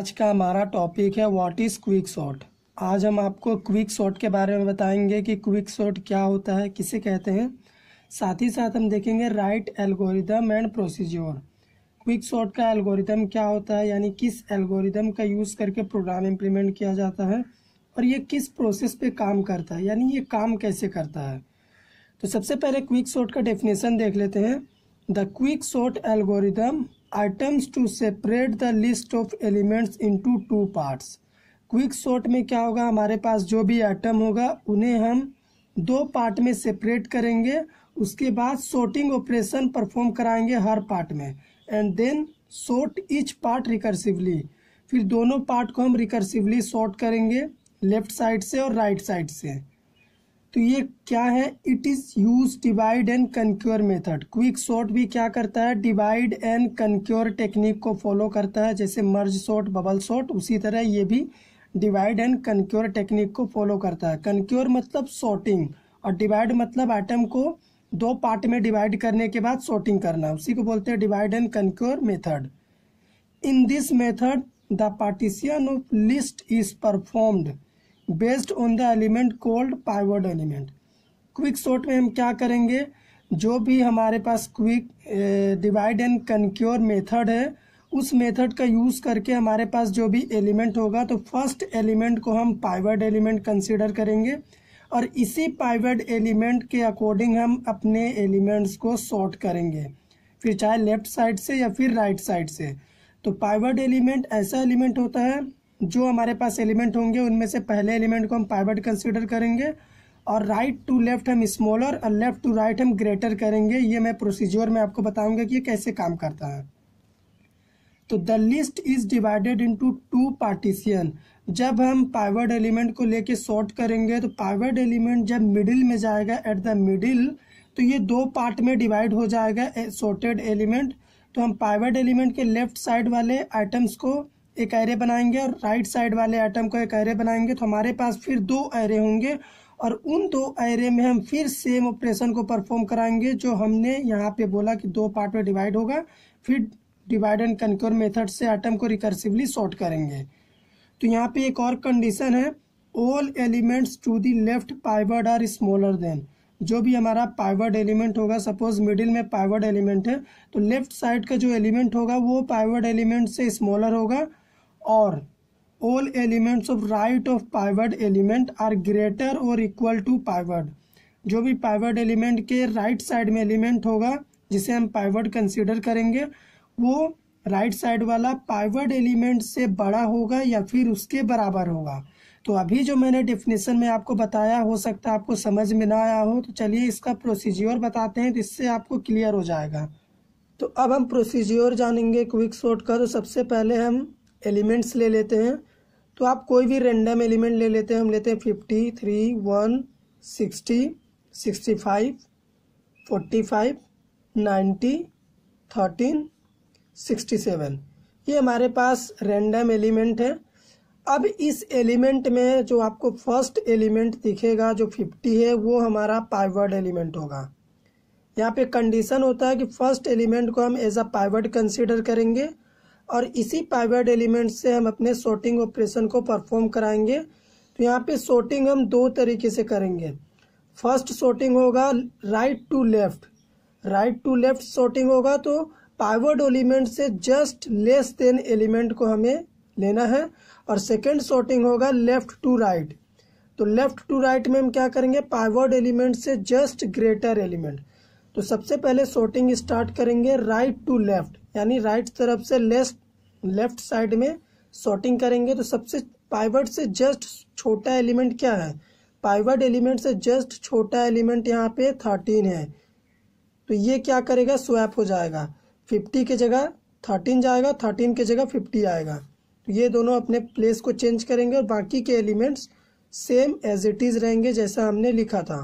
आज का हमारा टॉपिक है व्हाट इज़ क्विक शॉट आज हम आपको क्विक शॉट के बारे में बताएंगे कि क्विक शॉट क्या होता है किसे कहते हैं साथ ही साथ हम देखेंगे right algorithm and procedure quick sort का एल्गोरिदम क्या होता है यानी किस एल्गोरिदम का यूज़ करके प्रोग्राम इम्प्लीमेंट किया जाता है और ये किस प्रोसेस पे काम करता है यानी ये काम कैसे करता है तो सबसे पहले क्विक शॉट का डेफिनेशन देख लेते हैं the quick sort algorithm items to separate the list of elements into two parts quick sort में क्या होगा हमारे पास जो भी आइटम होगा उन्हें हम दो पार्ट में सेपरेट करेंगे उसके बाद सॉर्टिंग ऑपरेशन परफॉर्म कराएंगे हर पार्ट में and then sort each part recursively फिर दोनों पार्ट को हम रिकर्सिवली सॉर्ट करेंगे लेफ्ट साइड से और राइट right साइड से तो ये क्या है it is use divide and conquer method quick sort भी क्या करता है डिवाइड एंड कंक्योर टेक्निक को फॉलो करता है जैसे मर्ज शॉट बबल शॉट उसी तरह ये भी डिवाइड एंड कंक्योर टेक्निक को फॉलो करता है कंक्योर मतलब शॉर्टिंग और डिवाइड मतलब आइटम को दो पार्ट में डिवाइड करने के बाद शॉर्टिंग करना उसी को बोलते हैं divide and conquer method in this method the partition of list is performed based on the element called pivot element quick sort में हम क्या करेंगे जो भी हमारे पास quick divide and conquer method है उस मेथड का यूज़ करके हमारे पास जो भी एलिमेंट होगा तो फर्स्ट एलिमेंट को हम पाइवर्ड एलिमेंट कंसिडर करेंगे और इसी पाइवर्ड एलिमेंट के अकॉर्डिंग हम अपने एलिमेंट्स को शॉर्ट करेंगे फिर चाहे लेफ्ट साइड से या फिर राइट right साइड से तो पाइवर्ड एलिमेंट ऐसा एलिमेंट होता है जो हमारे पास एलिमेंट होंगे उनमें से पहले एलिमेंट को हम पाइवट कंसिडर करेंगे और राइट टू लेफ्ट हम स्मॉलर और लेफ्ट टू राइट हम ग्रेटर करेंगे ये मैं प्रोसीजर में आपको बताऊंगा कि ये कैसे काम करता है तो the list is divided into two partition जब हम पाइवर्ड एलिमेंट को लेके सॉर्ट करेंगे तो पाइवर्ड एलिमेंट जब मिडिल में जाएगा एट द मिडिल तो ये दो पार्ट में डिवाइड हो जाएगा सॉर्टेड एलिमेंट तो हम पाइवर्ड एलिमेंट के लेफ्ट साइड वाले आइटम्स को एक एरे बनाएंगे और राइट साइड वाले आइटम को एक एरे बनाएंगे तो हमारे पास फिर दो एरे होंगे और उन दो एरे में हम फिर सेम ऑपरेशन को परफॉर्म कराएंगे जो हमने यहाँ पे बोला कि दो पार्ट में डिवाइड होगा फिर डिवाइड एंड कंक्योर मेथड से आइटम को रिकर्सिवली सॉर्ट करेंगे तो यहाँ पे एक और कंडीशन है all elements to the left pivot are smaller than जो भी हमारा पाइवर्ड एलिमेंट होगा सपोज मिडिल में पाइवर्ड एलिमेंट है तो लेफ्ट साइड का जो एलिमेंट होगा वो पाइवर्ड एलिमेंट से स्मॉलर होगा और all elements of right of pivot element are greater और इक्वल टू पाइवर्ड जो भी पाइवर्ड एलिमेंट के राइट right साइड में एलिमेंट होगा जिसे हम पाइवर्ड कंसिडर करेंगे वो राइट right साइड वाला पाइवर्ड एलिमेंट से बड़ा होगा या फिर उसके बराबर होगा तो अभी जो मैंने डिफिनेशन में आपको बताया हो सकता है आपको समझ में ना आया हो तो चलिए इसका प्रोसीज्योर बताते हैं जिससे आपको क्लियर हो जाएगा तो अब हम प्रोसीज्योर जानेंगे क्विक शॉर्ट का तो सबसे पहले हम एलिमेंट्स ले लेते हैं तो आप कोई भी रेंडम एलिमेंट ले लेते हैं हम लेते हैं fifty three one sixty sixty five forty five ninety thirteen sixty seven ये हमारे पास रेंडम एलिमेंट है अब इस एलिमेंट में जो आपको फर्स्ट एलिमेंट दिखेगा जो फिफ्टी है वो हमारा पाइवर्ड एलिमेंट होगा यहाँ पे कंडीशन होता है कि फर्स्ट एलिमेंट को हम एज अ पाइवर्ड कंसिडर करेंगे और इसी पाइवेट एलिमेंट से हम अपने सॉर्टिंग ऑपरेशन को परफॉर्म कराएंगे तो यहाँ पे सॉर्टिंग हम दो तरीके से करेंगे फर्स्ट सॉर्टिंग होगा right to left right to left sorting होगा तो पाइवर्ड एलिमेंट से जस्ट लेस देन एलिमेंट को हमें लेना है और सेकेंड सॉर्टिंग होगा लेफ्ट टू राइट तो लेफ्ट टू राइट में हम क्या करेंगे पाइवर्ड एलिमेंट से जस्ट ग्रेटर एलिमेंट तो सबसे पहले सॉर्टिंग स्टार्ट करेंगे राइट टू लेफ्ट यानी राइट तरफ से लेफ्ट लेफ्ट साइड में सॉर्टिंग करेंगे तो सबसे पाइवट से जस्ट छोटा एलिमेंट क्या है पाइवट एलिमेंट से जस्ट छोटा एलिमेंट यहाँ पे थर्टीन है तो ये क्या करेगा स्वैप हो जाएगा फिफ्टी के जगह थर्टीन जाएगा थर्टीन के जगह फिफ्टी आएगा तो ये दोनों अपने प्लेस को चेंज करेंगे और बाकी के elements same as it is रहेंगे जैसा हमने लिखा था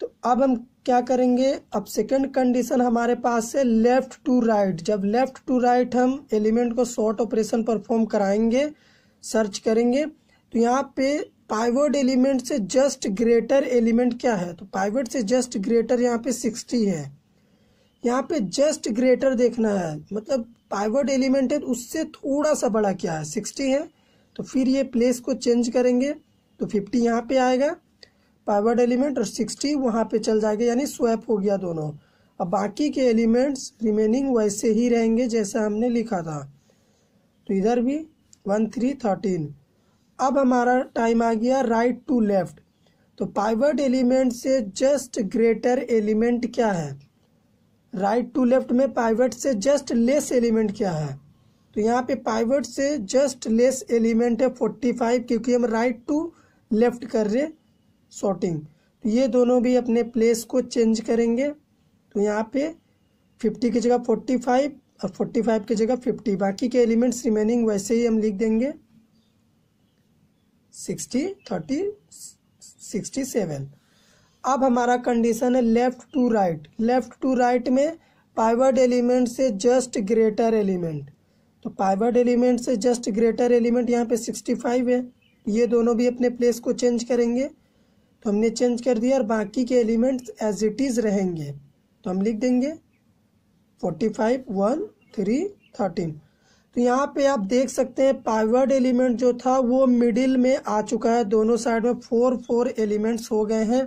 तो अब हम क्या करेंगे अब सेकंड कंडीशन हमारे पास है लेफ्ट टू राइट जब लेफ्ट टू राइट हम एलिमेंट को शॉर्ट ऑपरेशन परफॉर्म कराएंगे सर्च करेंगे तो यहाँ पे पाइवर्ड एलिमेंट से जस्ट ग्रेटर एलिमेंट क्या है तो पाइवर्ड से जस्ट ग्रेटर यहाँ पे सिक्सटी है यहाँ पे जस्ट ग्रेटर देखना है मतलब पाइवर्ड एलिमेंट है तो उससे थोड़ा सा बड़ा क्या है सिक्सटी है तो फिर ये प्लेस को चेंज करेंगे तो फिफ्टी यहाँ पे आएगा पावर्ड एलिमेंट और सिक्सटी वहाँ पे चल जाएगा यानी स्वैप हो गया दोनों अब बाकी के एलिमेंट्स रिमेनिंग वैसे ही रहेंगे जैसा हमने लिखा था तो इधर भी वन थ्री थर्टीन अब हमारा टाइम आ गया राइट टू लेफ्ट तो पाइवट एलिमेंट से जस्ट ग्रेटर एलिमेंट क्या है राइट टू लेफ्ट में पाइवर्ट से जस्ट लेस एलिमेंट क्या है तो यहाँ पे पाइवर्ट से जस्ट लेस एलिमेंट है फोर्टी फाइव क्योंकि हम राइट टू लेफ्ट कर रहे सॉर्टिंग तो ये दोनों भी अपने प्लेस को चेंज करेंगे तो यहाँ पे फिफ्टी की जगह फोर्टी फाइव और फोर्टी फाइव की जगह फिफ्टी बाकी के एलिमेंट्स रिमेनिंग वैसे ही हम लिख देंगे सिक्सटी थर्टी सिक्सटी सेवन अब हमारा कंडीशन है left to right left to right में पाइवर्ड एलिमेंट से जस्ट ग्रेटर एलिमेंट तो पाइवर्ड एलिमेंट से जस्ट ग्रेटर एलिमेंट यहाँ पे सिक्सटी फाइव है ये दोनों भी अपने प्लेस को चेंज करेंगे तो हमने चेंज कर दिया और बाकी के एलिमेंट्स एज इट इज़ रहेंगे तो हम लिख देंगे forty five one three thirteen तो यहाँ पे आप देख सकते हैं पावर्ड एलिमेंट जो था वो मिडिल में आ चुका है दोनों साइड में फोर फोर एलिमेंट्स हो गए हैं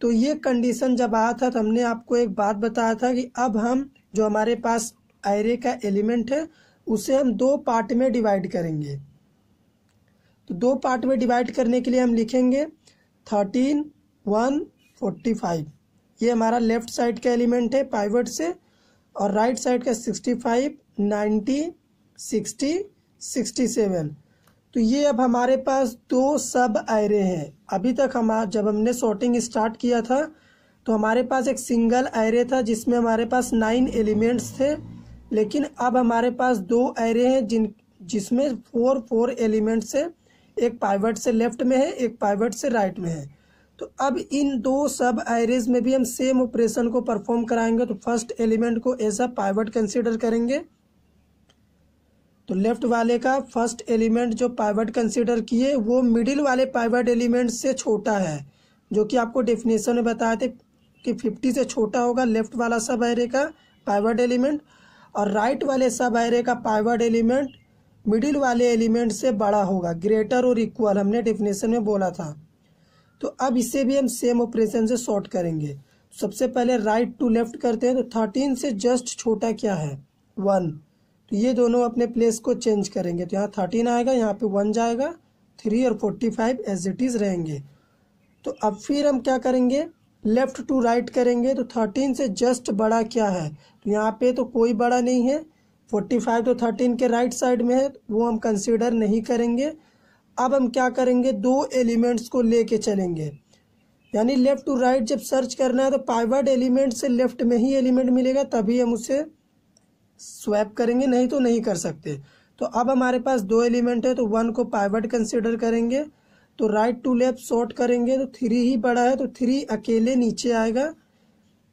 तो ये कंडीशन जब आया था तो हमने आपको एक बात बताया था कि अब हम जो हमारे पास आयरे का एलिमेंट है उसे हम दो पार्ट में डिवाइड करेंगे तो दो पार्ट में डिवाइड करने के लिए हम लिखेंगे थर्टीन वन फोर्टी फाइव ये हमारा लेफ्ट साइड का एलिमेंट है पाइवट से और राइट साइड का sixty five ninety sixty sixty seven तो ये अब हमारे पास दो सब आयरे हैं अभी तक हम जब हमने सॉर्टिंग स्टार्ट किया था तो हमारे पास एक सिंगल आयरे था जिसमें हमारे पास नाइन एलिमेंट्स थे लेकिन अब हमारे पास दो आयरे हैं जिन जिसमें फोर फोर एलिमेंट्स है एक पाइवट से लेफ्ट में है एक पाइवट से राइट में है तो अब इन दो सब एरेज में भी हम सेम ऑपरेशन को परफॉर्म कराएंगे तो फर्स्ट एलिमेंट को एज अ पाइवट कंसिडर करेंगे तो लेफ्ट वाले का फर्स्ट एलिमेंट जो पाइवट कंसिडर किए वो मिडिल वाले पाइवट एलिमेंट से छोटा है जो कि आपको डेफिनेशन में बताए थे कि फिफ्टी से छोटा होगा लेफ्ट वाला सब एरे का पाइवट एलिमेंट और राइट वाले सब एरे का पाइवट एलिमेंट मिडिल वाले एलिमेंट से बड़ा होगा ग्रेटर और इक्वल हमने डिफिनेशन में बोला था तो अब इसे भी हम सेम ऑपरेशन से शॉर्ट करेंगे सबसे पहले राइट टू लेफ्ट करते हैं तो थर्टीन से जस्ट छोटा क्या है वन तो ये दोनों अपने प्लेस को चेंज करेंगे तो यहाँ थर्टीन आएगा यहाँ पे वन जाएगा थ्री और forty five as it is रहेंगे तो अब फिर हम क्या करेंगे लेफ़्ट टू राइट करेंगे तो थर्टीन से जस्ट बड़ा क्या है तो यहाँ पे तो कोई बड़ा नहीं है फोर्टी फाइव तो थर्टीन के राइट साइड में है वो हम कंसिडर नहीं करेंगे अब हम क्या करेंगे दो एलिमेंट्स को लेके चलेंगे यानी लेफ़्ट टू राइट जब सर्च करना है तो पाइवर्ड एलिमेंट से लेफ़्ट में ही एलिमेंट मिलेगा तभी हम उसे स्वैप करेंगे नहीं तो नहीं कर सकते तो अब हमारे पास दो एलिमेंट है तो वन को पाइवर्ड कंसिडर करेंगे तो राइट टू लेफ्ट शॉर्ट करेंगे तो थ्री ही बड़ा है तो थ्री अकेले नीचे आएगा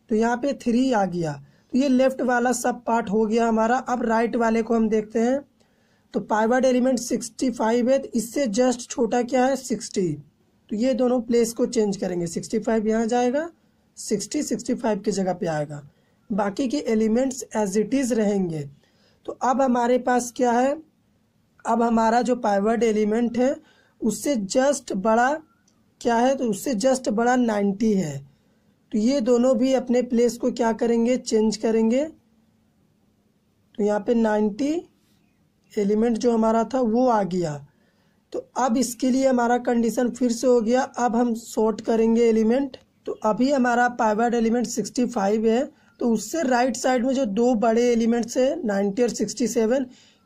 तो यहाँ पर थ्री आ गया ये लेफ्ट वाला सब पार्ट हो गया हमारा अब राइट वाले को हम देखते हैं तो पाइवर्ड एलिमेंट सिक्सटी फाइव है तो इससे जस्ट छोटा क्या है सिक्सटी तो ये दोनों प्लेस को चेंज करेंगे सिक्सटी फाइव यहाँ जाएगा सिक्सटी सिक्सटी फाइव की जगह पे आएगा बाकी के एलिमेंट्स एज इट इज़ रहेंगे तो अब हमारे पास क्या है अब हमारा जो पाइवर्ड एलिमेंट है उससे जस्ट बड़ा क्या है तो उससे जस्ट बड़ा नाइन्टी है तो ये दोनों भी अपने प्लेस को क्या करेंगे चेंज करेंगे तो यहाँ पे 90 एलिमेंट जो हमारा था वो आ गया तो अब इसके लिए हमारा कंडीशन फिर से हो गया अब हम सॉर्ट करेंगे एलिमेंट तो अभी हमारा पाइवर्ड एलिमेंट 65 है तो उससे राइट साइड में जो दो बड़े एलिमेंट्स हैं 90 और 67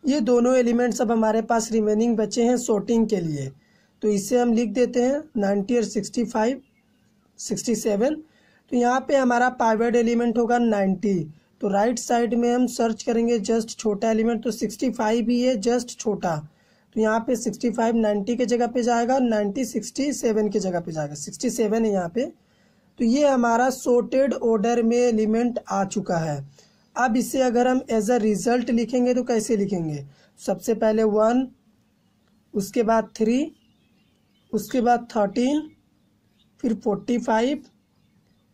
ये दोनों एलिमेंट्स अब हमारे पास रिमेनिंग बचे हैं सॉर्टिंग के लिए तो इसे हम लिख देते हैं नाइन्टी और सिक्सटी सेवन तो यहाँ पे हमारा पावर्ड एलिमेंट होगा नाइन्टी तो राइट साइड में हम सर्च करेंगे जस्ट छोटा एलिमेंट तो सिक्सटी फाइव ही है जस्ट छोटा तो यहाँ पे सिक्सटी फाइव नाइन्टी के जगह पे जाएगा नाइन्टी सिक्सटी सेवन के जगह पे जाएगा सिक्सटी सेवन है यहाँ पे तो ये हमारा सोटेड ऑर्डर में एलिमेंट आ चुका है अब इसे अगर हम एज अ रिजल्ट लिखेंगे तो कैसे लिखेंगे सबसे पहले वन उसके बाद थ्री उसके बाद थर्टीन फिर फोर्टी फाइव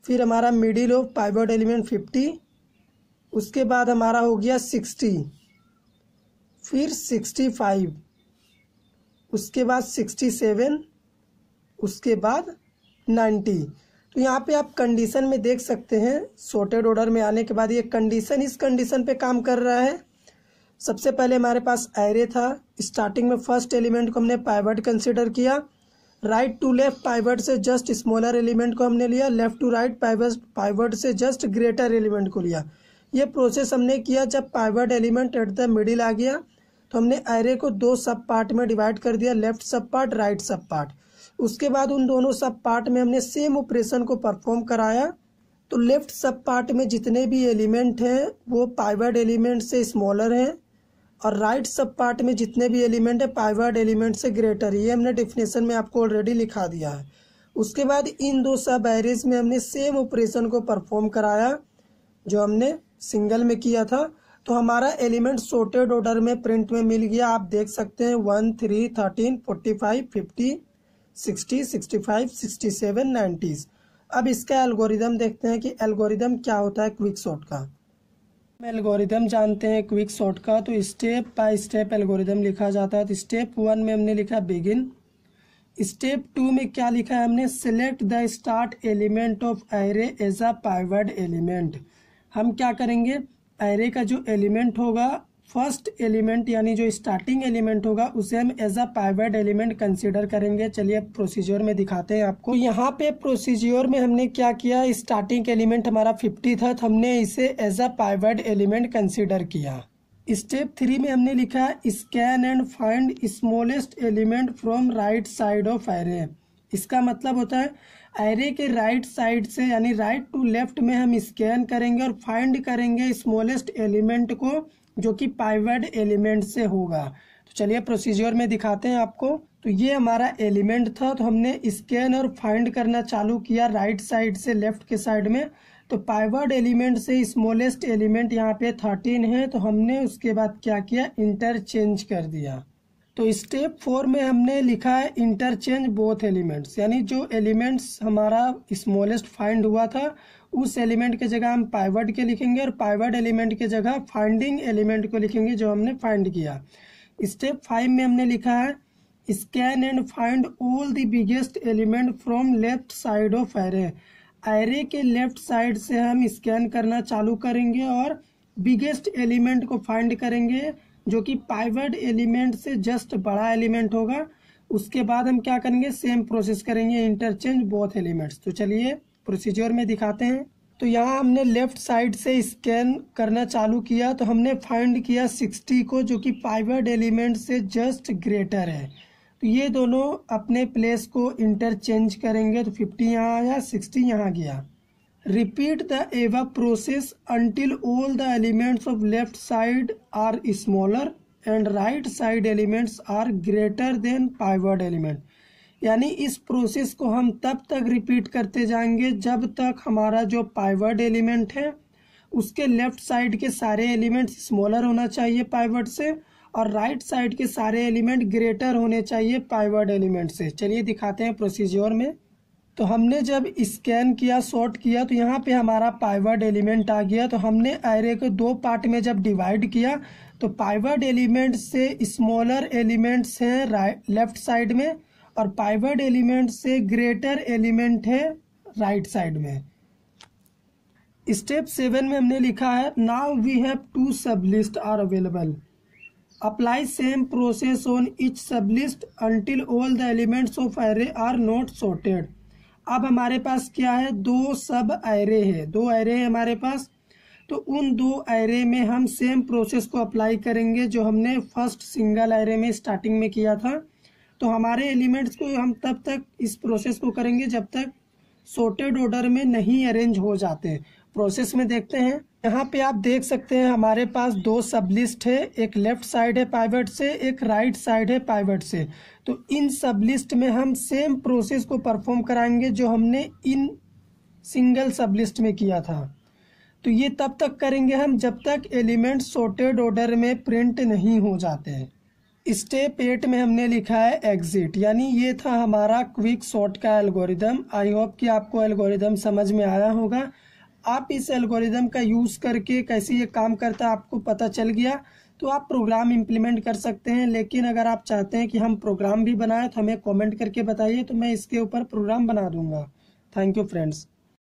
फिर हमारा middle of pivot element fifty उसके बाद हमारा हो गया सिक्सटी फिर सिक्सटी फाइव उसके बाद सिक्सटी सेवन उसके बाद नाइन्टी तो यहाँ पे आप कंडीशन में देख सकते हैं सोटेड ऑर्डर में आने के बाद ये कंडीशन इस कंडीशन पे काम कर रहा है सबसे पहले हमारे पास एरे था स्टार्टिंग में फर्स्ट एलिमेंट को हमने पाइवट कंसिडर किया राइट टू लेफ्ट पाइवर्ट से जस्ट स्मॉलर एलिमेंट को हमने लिया left to right pivot pivot से जस्ट ग्रेटर एलिमेंट को लिया ये प्रोसेस हमने किया जब pivot element at the middle आ गया तो हमने एरे को दो सब पार्ट में डिवाइड कर दिया लेफ्ट सब पार्ट राइट सब पार्ट उसके बाद उन दोनों सब पार्ट में हमने सेम ऑपरेशन को परफॉर्म कराया तो लेफ्ट सब पार्ट में जितने भी एलिमेंट हैं वो पाइवर्ट एलिमेंट से स्मॉलर हैं और राइट सब पार्ट में जितने भी एलिमेंट है पाइवर्ड एलिमेंट से ग्रेटर ये हमने डिफिनेशन में आपको ऑलरेडी लिखा दिया है उसके बाद इन दो सब एरेज में हमने सेम ऑपरेशन को परफॉर्म कराया जो हमने सिंगल में किया था तो हमारा एलिमेंट सोर्टेड ऑर्डर में प्रिंट में मिल गया आप देख सकते हैं one three thirteen forty five fifty sixty sixty five sixty seven nineties अब इसका एल्गोरिदम देखते हैं कि एल्गोरिदम क्या होता है क्विक शॉट का एल्गोरिदम जानते हैं क्विक शॉर्ट का तो स्टेप बाय स्टेप एल्गोरिदम लिखा जाता है तो स्टेप वन में हमने लिखा बिगिन स्टेप टू में क्या लिखा है हमने select the start element of array as a pivot element हम क्या करेंगे एरे का जो एलिमेंट होगा फर्स्ट एलिमेंट यानी जो स्टार्टिंग एलिमेंट होगा उसे हम as a pivot element consider करेंगे चलिए प्रोसीजर में दिखाते हैं आपको यहाँ पे प्रोसीजर में हमने क्या किया स्टार्टिंग एलिमेंट हमारा 50 था तो हमने इसे as a pivot element consider किया स्टेप थ्री में हमने लिखा scan and find smallest element from right side of array इसका मतलब होता है एरे के राइट साइड से यानी राइट टू लेफ्ट में हम स्कैन करेंगे और फाइंड करेंगे स्मॉलेस्ट एलिमेंट को जो कि पाइवर्ड एलिमेंट से होगा तो चलिए प्रोसीजर में दिखाते हैं आपको तो ये हमारा एलिमेंट था तो हमने स्कैन और फाइंड करना चालू किया राइट साइड से लेफ्ट के साइड में तो पाइवर्ड एलिमेंट से स्मॉलेस्ट एलिमेंट यहाँ पे थर्टीन है तो हमने उसके बाद क्या किया इंटरचेंज कर दिया तो स्टेप फोर में हमने लिखा है इंटरचेंज बोथ एलिमेंट्स यानी जो एलिमेंट्स हमारा स्मॉलेस्ट फाइंड हुआ था उस एलिमेंट के जगह हम पाइवर्ड के लिखेंगे और पाइवर्ड एलिमेंट के जगह फाइंडिंग एलिमेंट को लिखेंगे जो हमने फाइंड किया स्टेप फाइव में हमने लिखा है scan and find all the biggest element from left side of array array के लेफ्ट साइड से हम स्कैन करना चालू करेंगे और बिगेस्ट एलिमेंट को फाइंड करेंगे जो कि पाइवर्ड एलिमेंट से जस्ट बड़ा एलिमेंट होगा उसके बाद हम क्या करेंगे सेम प्रोसेस करेंगे इंटरचेंज बोथ एलिमेंट्स तो चलिए प्रोसीजर में दिखाते हैं तो यहाँ हमने लेफ्ट साइड से स्कैन करना चालू किया तो हमने फाइंड किया 60 को जो कि पाइवर्ड एलिमेंट से जस्ट ग्रेटर है तो ये दोनों अपने प्लेस को इंटरचेंज करेंगे तो 50 यहाँ आया 60 यहाँ गया repeat the above process until all the elements of left side are smaller and right side elements are greater than pivot element यानी इस प्रोसेस को हम तब तक रिपीट करते जाएंगे जब तक हमारा जो पाइवर्ड एलिमेंट है उसके लेफ्ट साइड के सारे एलिमेंट स्मॉलर होना चाहिए पाइवर्ड से और राइट right साइड के सारे एलिमेंट ग्रेटर होने चाहिए पाइवर्ड एलिमेंट से चलिए दिखाते हैं प्रोसीजर में तो हमने जब स्कैन किया शॉर्ट किया तो यहाँ पे हमारा पाइवर्ड एलिमेंट आ गया तो हमने एरे को दो पार्ट में जब डिवाइड किया तो पाइवर्ड एलिमेंट से स्मॉलर एलिमेंट्स हैं राइट लेफ्ट साइड में और पाइवट एलिमेंट से ग्रेटर एलिमेंट है राइट साइड में स्टेप सेवन में हमने लिखा है now we have two sub list are available apply same process on each sub list until all the elements of array are not sorted अब हमारे पास क्या है दो सब एरे है दो एरे है हमारे पास तो उन दो एरे में हम सेम प्रोसेस को अप्लाई करेंगे जो हमने फर्स्ट सिंगल एरे में स्टार्टिंग में किया था तो हमारे एलिमेंट्स को हम तब तक इस प्रोसेस को करेंगे जब तक सोटेड ऑर्डर में नहीं अरेंज हो जाते प्रोसेस में देखते हैं यहाँ पे आप देख सकते हैं हमारे पास दो सब लिस्ट है एक लेफ्ट साइड है पाइवेट से एक राइट साइड है पाइवेट से तो इन सब लिस्ट में हम सेम प्रोसेस को परफॉर्म कराएंगे जो हमने इन सिंगल सब लिस्ट में किया था तो ये तब तक करेंगे हम जब तक एलिमेंट सोटेड ऑर्डर में प्रिंट नहीं हो जाते हैं स्टेप एट में हमने लिखा है एग्जिट यानी ये था हमारा क्विक शॉर्ट का एल्गोरिदम आई होप कि आपको एल्गोरिदम समझ में आया होगा आप इस एल्गोरिदम का यूज़ करके कैसे ये काम करता है आपको पता चल गया तो आप प्रोग्राम इम्प्लीमेंट कर सकते हैं लेकिन अगर आप चाहते हैं कि हम प्रोग्राम भी बनाएं तो हमें कमेंट करके बताइए तो मैं इसके ऊपर प्रोग्राम बना दूंगा थैंक यू फ्रेंड्स